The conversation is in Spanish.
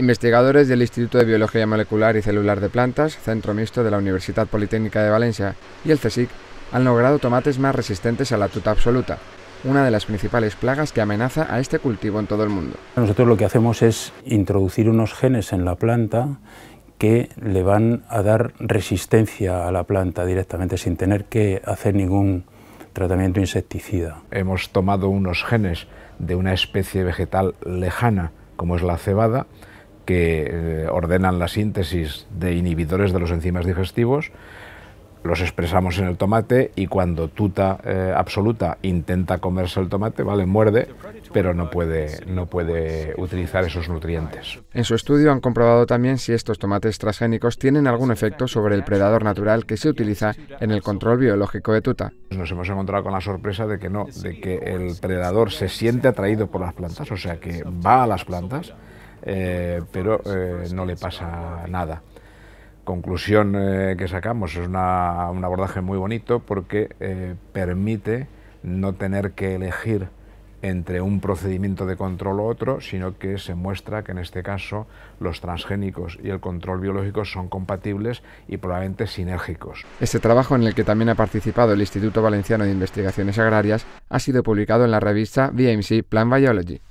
Investigadores del Instituto de Biología Molecular y Celular de Plantas, Centro Mixto de la Universidad Politécnica de Valencia y el CSIC han logrado tomates más resistentes a la tuta absoluta, una de las principales plagas que amenaza a este cultivo en todo el mundo. Nosotros lo que hacemos es introducir unos genes en la planta que le van a dar resistencia a la planta directamente sin tener que hacer ningún tratamiento insecticida. Hemos tomado unos genes de una especie vegetal lejana como es la cebada que eh, ordenan la síntesis de inhibidores de los enzimas digestivos, los expresamos en el tomate y cuando tuta eh, absoluta intenta comerse el tomate, vale, muerde, pero no puede, no puede utilizar esos nutrientes. En su estudio han comprobado también si estos tomates transgénicos tienen algún efecto sobre el predador natural que se utiliza en el control biológico de tuta. Nos hemos encontrado con la sorpresa de que no, de que el predador se siente atraído por las plantas, o sea que va a las plantas eh, pero eh, no le pasa nada. Conclusión eh, que sacamos, es un abordaje muy bonito porque permite no tener que elegir entre un procedimiento de control u otro, sino que se muestra que en este caso los transgénicos y el control biológico son compatibles y probablemente sinérgicos. Este trabajo, en el que también ha participado el Instituto Valenciano de Investigaciones Agrarias, ha sido publicado en la revista BMC Plant Biology.